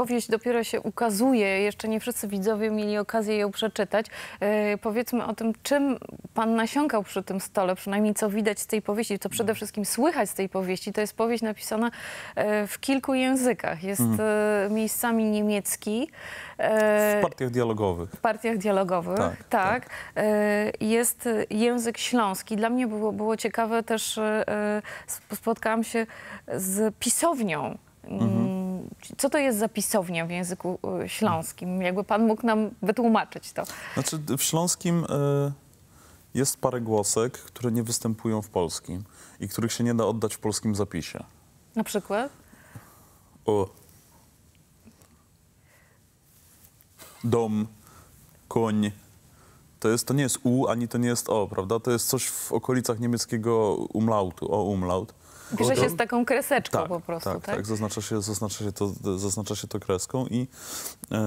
powieść dopiero się ukazuje, jeszcze nie wszyscy widzowie mieli okazję ją przeczytać. E, powiedzmy o tym, czym pan nasiąkał przy tym stole, przynajmniej co widać z tej powieści, co przede wszystkim słychać z tej powieści. To jest powieść napisana e, w kilku językach. Jest mm. miejscami niemiecki. W partiach dialogowych. W partiach dialogowych, tak. tak. tak. Jest język śląski. Dla mnie było, było ciekawe też, spotkałam się z pisownią. Mhm co to jest za pisownia w języku y, śląskim? Jakby pan mógł nam wytłumaczyć to. Znaczy w śląskim y, jest parę głosek, które nie występują w polskim i których się nie da oddać w polskim zapisie. Na przykład? O. Dom, koń. To, jest, to nie jest U, ani to nie jest O, prawda? To jest coś w okolicach niemieckiego umlautu, o umlaut. Pisze się z taką kreseczką tak, po prostu, tak? Tak, tak. Zaznacza, się, zaznacza, się to, zaznacza się to kreską i e,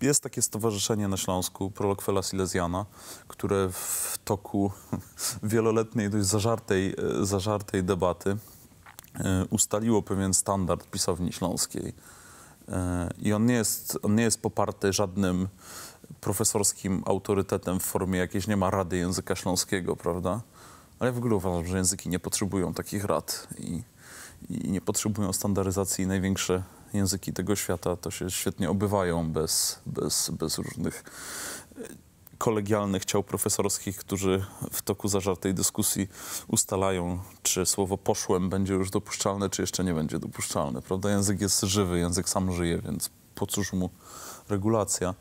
jest takie stowarzyszenie na Śląsku, Prolokwela Silesiana, które w toku wieloletniej, dość zażartej, e, zażartej debaty e, ustaliło pewien standard pisowni śląskiej. E, I on nie, jest, on nie jest poparty żadnym profesorskim autorytetem w formie jakiejś, nie ma Rady Języka Śląskiego, prawda? Ale w ogóle uważam, że języki nie potrzebują takich rad i, i nie potrzebują standaryzacji. Największe języki tego świata to się świetnie obywają bez, bez, bez różnych e, kolegialnych ciał profesorskich, którzy w toku zażartej dyskusji ustalają, czy słowo poszłem będzie już dopuszczalne, czy jeszcze nie będzie dopuszczalne. Prawda? Język jest żywy, język sam żyje, więc po cóż mu regulacja.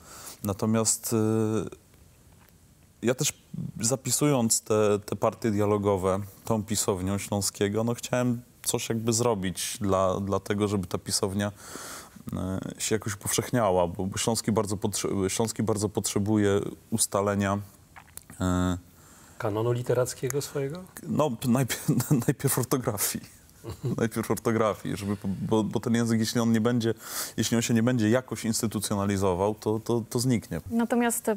Natomiast e, ja też zapisując te, te partie dialogowe tą pisownią Śląskiego, no chciałem coś jakby zrobić dla, dla tego, żeby ta pisownia e, się jakoś upowszechniała, bo, bo Śląski, bardzo Śląski bardzo potrzebuje ustalenia e, kanonu literackiego swojego? No, najpierw, najpierw ortografii najpierw ortografii, żeby, bo, bo, ten język, jeśli on nie będzie, jeśli on się nie będzie jakoś instytucjonalizował, to, to, to zniknie. Natomiast yy,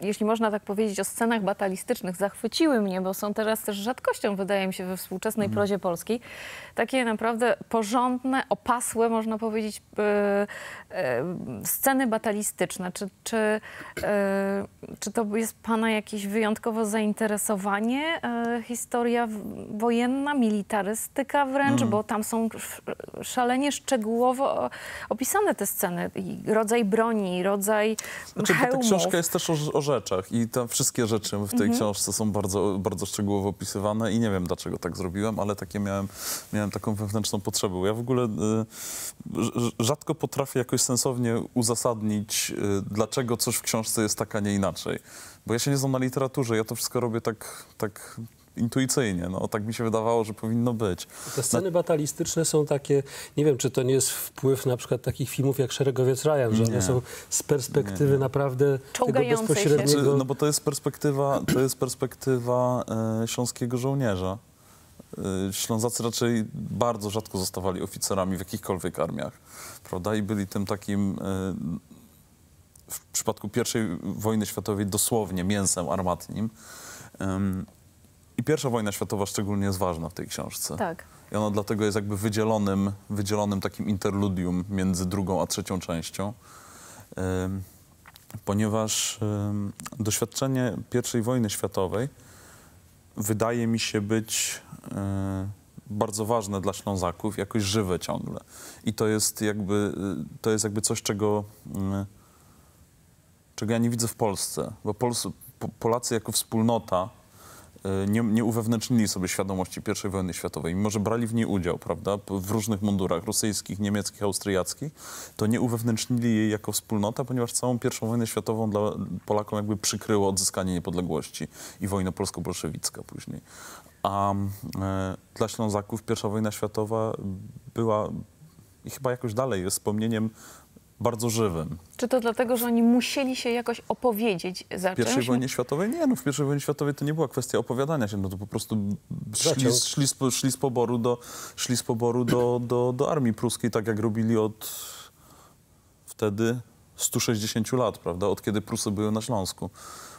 jeśli można tak powiedzieć o scenach batalistycznych, zachwyciły mnie, bo są teraz też rzadkością, wydaje mi się, we współczesnej mm. prozie polskiej, takie naprawdę porządne, opasłe, można powiedzieć, yy, yy, sceny batalistyczne. Czy, czy, y, czy to jest Pana jakieś wyjątkowo zainteresowanie? Y, historia wojenna, militarna? styka wręcz, mm. bo tam są szalenie szczegółowo opisane te sceny. I rodzaj broni, rodzaj znaczy, hełmów. Ta książka jest też o, o, rzeczach i tam wszystkie rzeczy w tej mm -hmm. książce są bardzo, bardzo szczegółowo opisywane i nie wiem dlaczego tak zrobiłem, ale takie miałem, miałem taką wewnętrzną potrzebę. Ja w ogóle y, rzadko potrafię jakoś sensownie uzasadnić, y, dlaczego coś w książce jest tak, a nie inaczej. Bo ja się nie znam na literaturze, ja to wszystko robię tak, tak intuicyjnie. No, tak mi się wydawało, że powinno być. Te sceny batalistyczne są takie, nie wiem, czy to nie jest wpływ na przykład takich filmów jak Szeregowiec Ryan, że nie. one są z perspektywy nie, nie. naprawdę tego bezpośredniego... Się. Znaczy, no bo to jest perspektywa, to jest perspektywa e, śląskiego żołnierza. E, Ślązacy raczej bardzo rzadko zostawali oficerami w jakichkolwiek armiach, prawda? I byli tym takim e, w przypadku I wojny światowej dosłownie mięsem armatnim. I pierwsza wojna światowa szczególnie jest ważna w tej książce. Tak. I ona dlatego jest jakby wydzielonym, wydzielonym takim interludium między drugą a trzecią częścią. ponieważ doświadczenie I wojny światowej wydaje mi się być e, bardzo ważne dla Ślązaków, jakoś żywe ciągle. I to jest jakby, e, to jest jakby coś, czego, mm, czego ja nie widzę w Polsce, bo Pols Polacy jako wspólnota E, nie, nie uwewnętrznili sobie świadomości I wojny światowej, mimo że brali w niej udział, prawda, w różnych mundurach rosyjskich, niemieckich, austriackich, to nie uwewnętrznili jej jako wspólnota, ponieważ całą I wojnę światową dla Polakom jakby przykryło odzyskanie niepodległości i wojna polsko-bolszewicka później. A e, dla Ślązaków I wojna światowa była i chyba jakoś dalej jest wspomnieniem bardzo żywym. Czy to dlatego, że oni musieli się jakoś opowiedzieć za W I wojnie światowej? Nie, no w I wojnie światowej to nie była kwestia opowiadania się, no to po prostu szli, szli, szli z poboru, do, szli z poboru do, do, do armii pruskiej, tak jak robili od wtedy 160 lat, prawda, od kiedy Prusy były na Śląsku.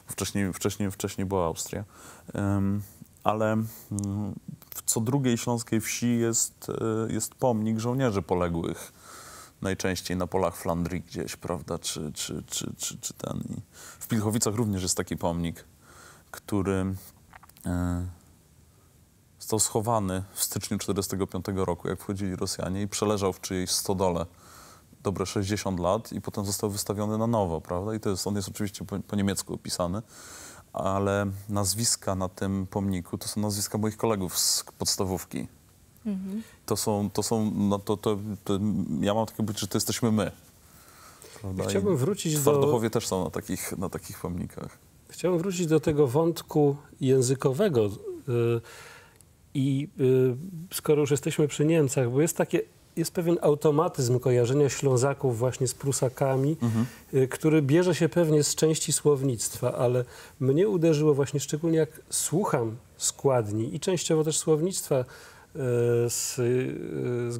Wcześniej, wcześniej, wcześniej była Austria. Um, ale mm, w co drugiej śląskiej wsi jest, e, jest pomnik żołnierzy poległych najczęściej na polach Flandrii gdzieś, prawda, czy, czy, czy, czy, czy ten. I w Pilchowicach również jest taki pomnik, który e, został schowany w styczniu 1945 roku, jak wchodzili Rosjanie i przeleżał w czyjejś stodole dobre 60 lat i potem został wystawiony na nowo, prawda? I to jest, on jest oczywiście po, po niemiecku opisany, ale nazwiska na tym pomniku to są nazwiska moich kolegów z podstawówki, Mhm. To są, to są no to, to, to, ja mam takie poczucie, że to jesteśmy my. Prawda? Chciałbym wrócić do... Twardochowie też są na takich, na takich pomnikach. Chciałbym wrócić do tego wątku językowego. Y, I y, skoro już jesteśmy przy Niemcach, bo jest takie jest pewien automatyzm kojarzenia Ślązaków właśnie z Prusakami, mhm. Y, który bierze się pewnie z części słownictwa, ale mnie uderzyło właśnie szczególnie jak słucham składni i częściowo też słownictwa E, z, e, z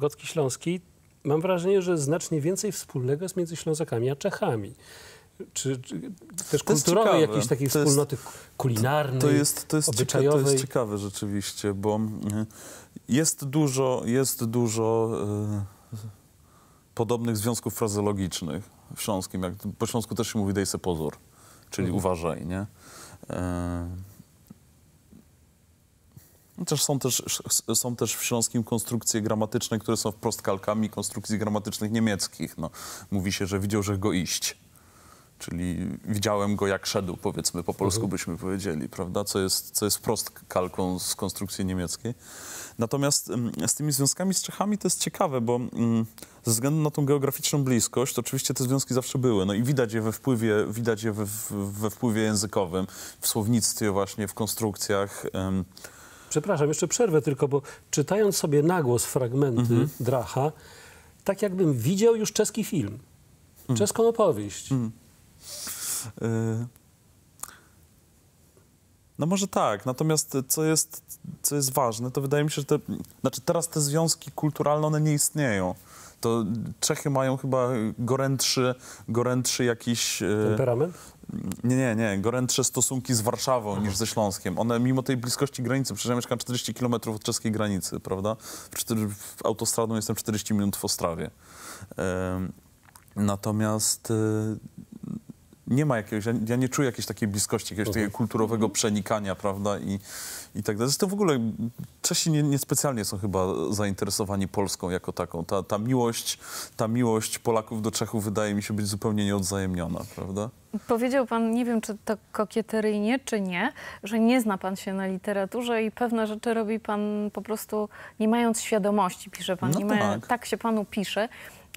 Gacki, Śląskiej, mam wrażenie, że znacznie więcej wspólnego jest między Ślązakami a Czechami. Czy, czy też kulturowej jakiejś takiej to wspólnoty jest, kulinarnej, to jest, to jest Ciekawe, to jest ciekawe rzeczywiście, bo e, jest dużo, jest dużo e, podobnych związków frazeologicznych w śląskim. Jak, po śląsku też się mówi dej se pozor, czyli mhm. uważaj, nie? E, Chociaż no są też, są też w śląskim konstrukcje gramatyczne, które są wprost kalkami konstrukcji gramatycznych niemieckich. No, mówi się, że widział, że go iść. Czyli widziałem go jak szedł, powiedzmy, po polsku mhm. byśmy powiedzieli, prawda? Co jest, co jest wprost kalką z konstrukcji niemieckiej. Natomiast z tymi związkami z Czechami to jest ciekawe, bo mm, ze względu na tą geograficzną bliskość, to oczywiście te związki zawsze były. No i widać je we wpływie, widać je we, we wpływie językowym, w słownictwie właśnie, w konstrukcjach. Przepraszam, jeszcze przerwę tylko, bo czytając sobie nagłos fragmenty mhm. Dracha, tak jakbym widział już czeski film, mhm. czeską opowieść. Mhm. Y no może tak, natomiast co jest, co jest ważne, to wydaje mi się, że te, znaczy teraz te związki kulturalne, one nie istnieją to Czechy mają chyba gorętszy, gorętszy jakiś... E, Temperament? Nie, nie, nie. Gorętsze stosunki z Warszawą niż ze Śląskiem. One mimo tej bliskości granicy, przecież ja mieszkam 40 km od czeskiej granicy, prawda? W, w autostradą jestem 40 minut w Ostrawie. natomiast... E, nie ma jakiegoś, ja nie czuję jakiejś takiej bliskości, jakiegoś takiego mhm. kulturowego mhm. przenikania, prawda, i, i tak dalej. Zresztą w ogóle Czesi nie, niespecjalnie są chyba zainteresowani Polską jako taką. Ta, ta, miłość, ta miłość Polaków do Czechów wydaje mi się być zupełnie nieodzajemniona, prawda? Powiedział pan, nie wiem czy to kokieteryjnie, czy nie, że nie zna pan się na literaturze i pewne rzeczy robi pan po prostu nie mając świadomości, pisze pan. No tak. Ma, tak się panu pisze.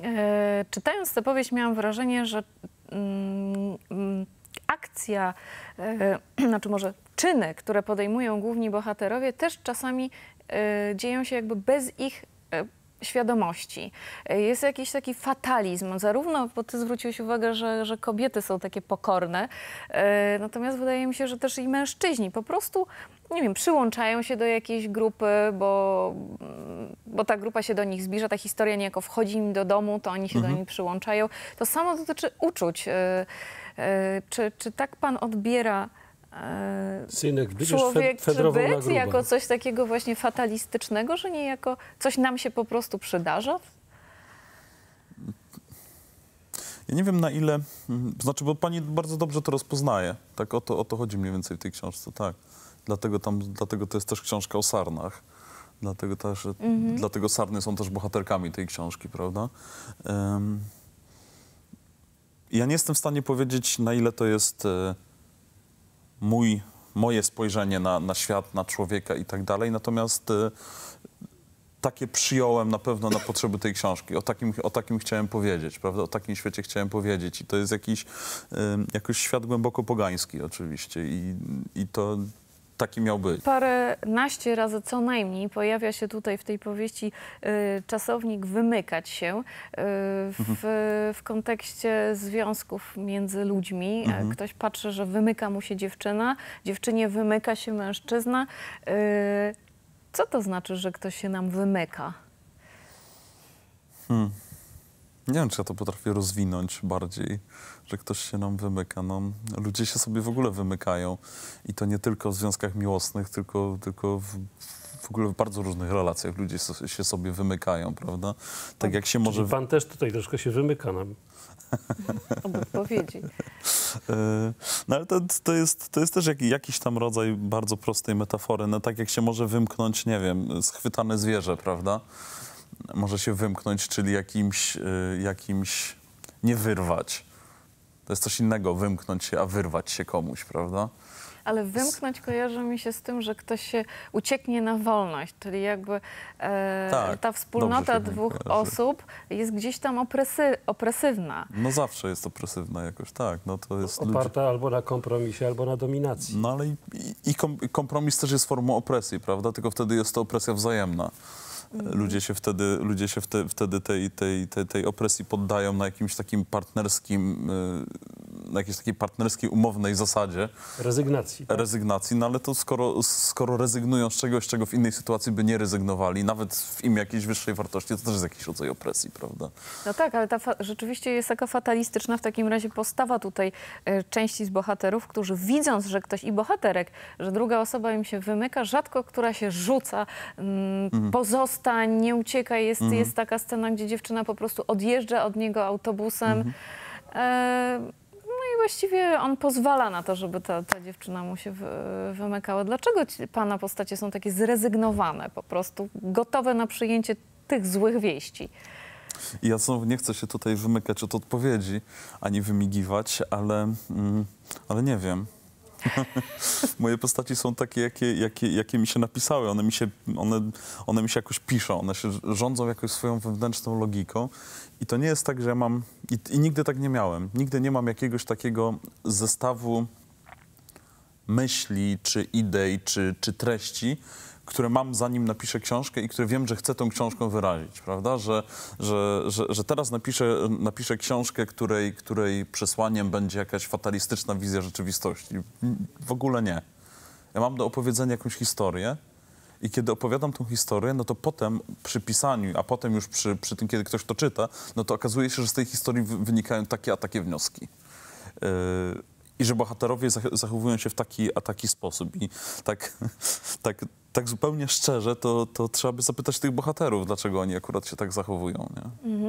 E, czytając tę powieść miałam wrażenie, że Mm, mm, akcja, e, znaczy może czyny, które podejmują główni bohaterowie, też czasami e, dzieją się jakby bez ich e, świadomości. Y, jest jakiś taki fatalizm, zarówno, bo ty zwróciłeś uwagę, że, że kobiety są takie pokorne, e, natomiast wydaje mi się, że też i mężczyźni po prostu, nie wiem, przyłączają się do jakiejś grupy, bo, mm, bo ta grupa się do nich zbliża, ta historia niejako wchodzi im do domu, to oni się mhm. do niej przyłączają. To samo dotyczy uczuć. E, e, czy, czy tak pan odbiera E, Synek, człowiek czy byt jako coś takiego właśnie fatalistycznego, że nie jako coś nam się po prostu przydarza? Ja nie wiem na ile, mm, znaczy, bo pani bardzo dobrze to rozpoznaje, tak o to, o to chodzi mniej więcej w tej książce, tak. Dlatego, tam, dlatego to jest też książka o sarnach. Dlatego, też, mhm. dlatego sarny są też bohaterkami tej książki, prawda? Um, ja nie jestem w stanie powiedzieć, na ile to jest e, mój, moje spojrzenie na, na świat, na człowieka i tak dalej. Natomiast y, takie przyjąłem na pewno na potrzeby tej książki. O takim, o takim chciałem powiedzieć, prawda? O takim świecie chciałem powiedzieć. I to jest jakiś y, jakoś świat głęboko pogański oczywiście. I, i to, taki miał być. Parę naście razy co najmniej pojawia się tutaj w tej powieści y, czasownik wymykać się y, mhm. w, mhm. w, kontekście związków między ludźmi. E, mhm. Ktoś patrzy, że wymyka mu się dziewczyna, dziewczynie wymyka się mężczyzna. Y, co to znaczy, że ktoś się nam wymyka? Hmm. Nie wiem, czy ja to potrafię rozwinąć bardziej, że ktoś się nam wymyka. No, ludzie się sobie w ogóle wymykają i to nie tylko w związkach miłosnych, tylko, tylko w, w ogóle w bardzo różnych relacjach ludzie się sobie wymykają, prawda? Tak jak się może... pan też tutaj troszkę się wymyka nam. Od e, No ale to, to, jest, to jest też jakiś tam rodzaj bardzo prostej metafory. No tak jak się może wymknąć, nie wiem, schwytane zwierzę, prawda? może się wymknąć, czyli jakimś, y, jakimś nie wyrwać. To jest coś innego, wymknąć się, a wyrwać się komuś, prawda? ale wymknąć kojarzy mi się z tym, że ktoś się ucieknie na wolność, czyli jakby e, tak, ta wspólnota dwóch osób jest gdzieś tam opresy, opresywna. No zawsze jest opresywna jakoś, tak. No to jest Oparta ludzi... albo na kompromisie, albo na dominacji. No ale i, i, i kompromis też jest formą opresji, prawda? Tylko wtedy jest to opresja wzajemna. Ludzie się wtedy, ludzie się wtedy tej, tej, tej, tej opresji poddają na jakimś takim partnerskim y, na jakiejś takiej partnerskiej, umownej zasadzie. Rezygnacji. Tak? Rezygnacji, no ale to skoro, skoro rezygnują z czegoś, czego w innej sytuacji by nie rezygnowali, nawet w imię jakiejś wyższej wartości, to też jest jakiś rodzaj opresji, prawda? No tak, ale ta rzeczywiście jest taka fatalistyczna w takim razie postawa tutaj y, części z bohaterów, którzy widząc, że ktoś i bohaterek, że druga osoba im się wymyka, rzadko która się rzuca, y, mhm. pozostań, nie ucieka. Jest, mhm. jest taka scena, gdzie dziewczyna po prostu odjeżdża od niego autobusem. Mhm. E, właściwie on pozwala na to, żeby ta, ta dziewczyna mu się wymykała. Dlaczego pana postacie są takie zrezygnowane, po prostu gotowe na przyjęcie tych złych wieści? Ja znowu nie chcę się tutaj wymykać od odpowiedzi, ani wymigiwać, ale, mm, ale nie wiem. Moje postaci są takie, jakie, jakie, jakie mi się napisały. One mi się, one, one mi się jakoś piszą, one się rządzą jakoś swoją wewnętrzną logiką. I to nie jest tak, że ja mam... I, i nigdy tak nie miałem. Nigdy nie mam jakiegoś takiego zestawu myśli, czy idei, czy, czy treści, które mam zanim napiszę książkę i które wiem, że chcę tą książką wyrazić, prawda? Że, że, że, że teraz napiszę, napiszę książkę, której, której przesłaniem będzie jakaś fatalistyczna wizja rzeczywistości. W ogóle nie. Ja mam do opowiedzenia jakąś historię, i kiedy opowiadam tą historię, no to potem przy pisaniu, a potem już przy, przy tym, kiedy ktoś to czyta, no to okazuje się, że z tej historii wynikają takie a takie wnioski. Yy, i że bohaterowie zachowują się w taki, a taki sposób. I tak, tak, tak zupełnie szczerze, to, to trzeba by zapytać tych bohaterów, dlaczego oni akurat się tak zachowują. Nie? Mhm.